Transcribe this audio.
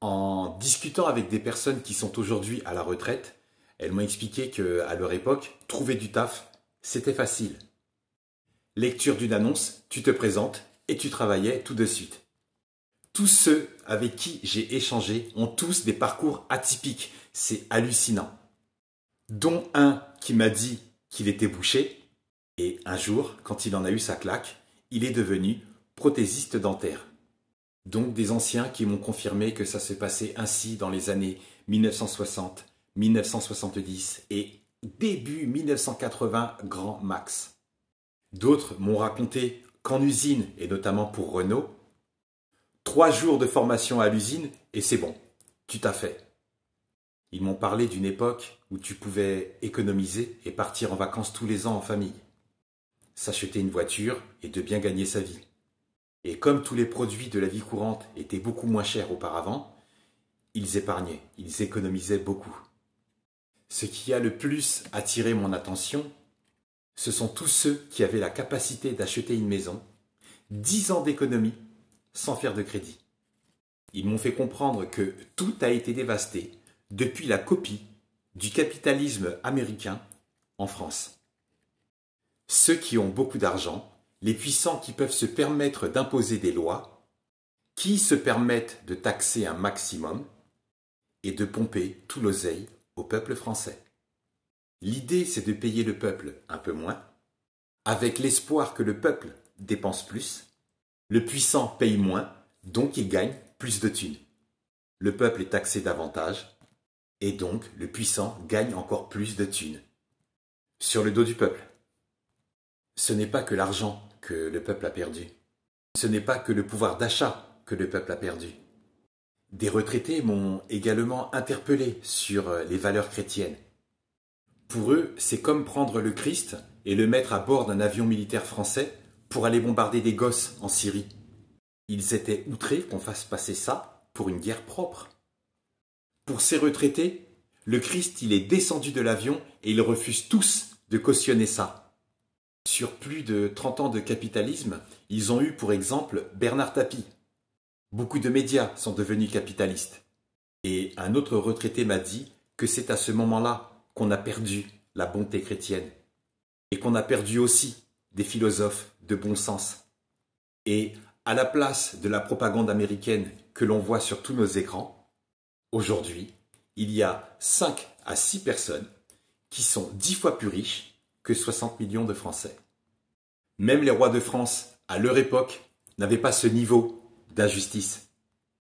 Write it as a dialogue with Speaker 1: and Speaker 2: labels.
Speaker 1: En discutant avec des personnes qui sont aujourd'hui à la retraite, elles m'ont expliqué qu'à leur époque, trouver du taf, c'était facile. Lecture d'une annonce, tu te présentes et tu travaillais tout de suite. Tous ceux avec qui j'ai échangé ont tous des parcours atypiques, c'est hallucinant. Dont un qui m'a dit qu'il était bouché, et un jour, quand il en a eu sa claque, il est devenu prothésiste dentaire donc des anciens qui m'ont confirmé que ça se passait ainsi dans les années 1960, 1970 et début 1980 grand max. D'autres m'ont raconté qu'en usine, et notamment pour Renault, trois jours de formation à l'usine et c'est bon, tu t'as fait. Ils m'ont parlé d'une époque où tu pouvais économiser et partir en vacances tous les ans en famille, s'acheter une voiture et de bien gagner sa vie. Et comme tous les produits de la vie courante étaient beaucoup moins chers auparavant, ils épargnaient, ils économisaient beaucoup. Ce qui a le plus attiré mon attention, ce sont tous ceux qui avaient la capacité d'acheter une maison, dix ans d'économie, sans faire de crédit. Ils m'ont fait comprendre que tout a été dévasté depuis la copie du capitalisme américain en France. Ceux qui ont beaucoup d'argent les puissants qui peuvent se permettre d'imposer des lois, qui se permettent de taxer un maximum et de pomper tout l'oseille au peuple français. L'idée, c'est de payer le peuple un peu moins, avec l'espoir que le peuple dépense plus, le puissant paye moins, donc il gagne plus de thunes. Le peuple est taxé davantage, et donc le puissant gagne encore plus de thunes. Sur le dos du peuple. Ce n'est pas que l'argent que le peuple a perdu. Ce n'est pas que le pouvoir d'achat que le peuple a perdu. Des retraités m'ont également interpellé sur euh, les valeurs chrétiennes. Pour eux, c'est comme prendre le Christ et le mettre à bord d'un avion militaire français pour aller bombarder des gosses en Syrie. Ils étaient outrés qu'on fasse passer ça pour une guerre propre. Pour ces retraités, le Christ, il est descendu de l'avion et ils refusent tous de cautionner ça. Sur plus de 30 ans de capitalisme, ils ont eu pour exemple Bernard Tapie. Beaucoup de médias sont devenus capitalistes. Et un autre retraité m'a dit que c'est à ce moment-là qu'on a perdu la bonté chrétienne. Et qu'on a perdu aussi des philosophes de bon sens. Et à la place de la propagande américaine que l'on voit sur tous nos écrans, aujourd'hui, il y a 5 à 6 personnes qui sont 10 fois plus riches que 60 millions de Français. Même les rois de France, à leur époque, n'avaient pas ce niveau d'injustice